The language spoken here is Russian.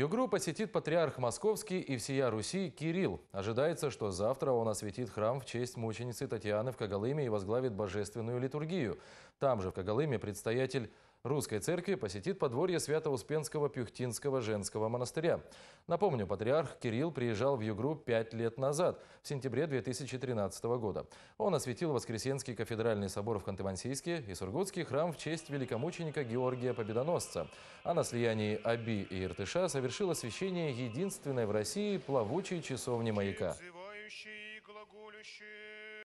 Югру посетит патриарх Московский и всея Руси Кирилл. Ожидается, что завтра он осветит храм в честь мученицы Татьяны в Кагалыме и возглавит божественную литургию. Там же в Кагалыме предстоятель Русской Церкви посетит подворье Свято-Успенского Пюхтинского женского монастыря. Напомню, патриарх Кирилл приезжал в Югру пять лет назад, в сентябре 2013 года. Он осветил Воскресенский кафедральный собор в ханты и Сургутский храм в честь великомученика Георгия Победоносца. А на слиянии Аби и Иртыша совершил освящение единственной в России плавучей часовни маяка.